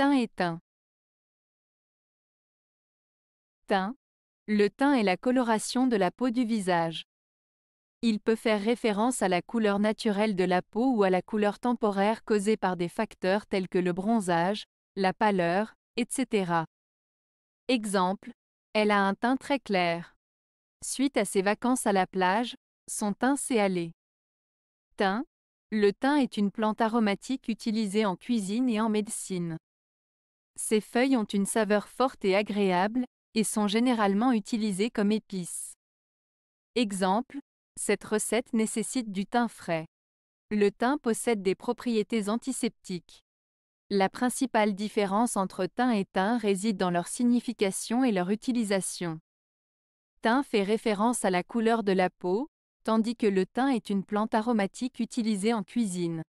et teint Teint. Le teint est la coloration de la peau du visage. Il peut faire référence à la couleur naturelle de la peau ou à la couleur temporaire causée par des facteurs tels que le bronzage, la pâleur, etc. Exemple, elle a un teint très clair. Suite à ses vacances à la plage, son teint s'est allé. Teint. Le teint est une plante aromatique utilisée en cuisine et en médecine. Ces feuilles ont une saveur forte et agréable, et sont généralement utilisées comme épices. Exemple, cette recette nécessite du thym frais. Le thym possède des propriétés antiseptiques. La principale différence entre thym et thym réside dans leur signification et leur utilisation. Thym fait référence à la couleur de la peau, tandis que le thym est une plante aromatique utilisée en cuisine.